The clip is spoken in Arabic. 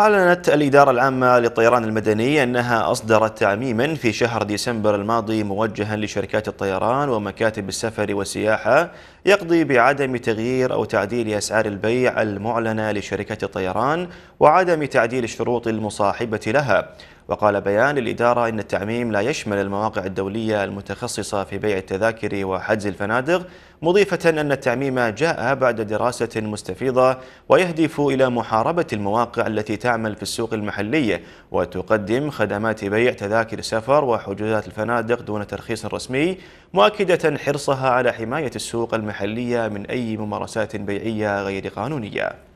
أعلنت الإدارة العامة للطيران المدني أنها أصدرت تعميما في شهر ديسمبر الماضي موجها لشركات الطيران ومكاتب السفر والسياحة يقضي بعدم تغيير أو تعديل أسعار البيع المعلنة لشركة الطيران وعدم تعديل الشروط المصاحبة لها وقال بيان الإدارة إن التعميم لا يشمل المواقع الدولية المتخصصة في بيع التذاكر وحجز الفنادق مضيفة أن التعميم جاء بعد دراسة مستفيضة ويهدف إلى محاربة المواقع التي تعمل في السوق المحلي وتقدم خدمات بيع تذاكر السفر وحجوزات الفنادق دون ترخيص رسمي مؤكدة حرصها على حماية السوق المحلية محلية من أي ممارسات بيعية غير قانونية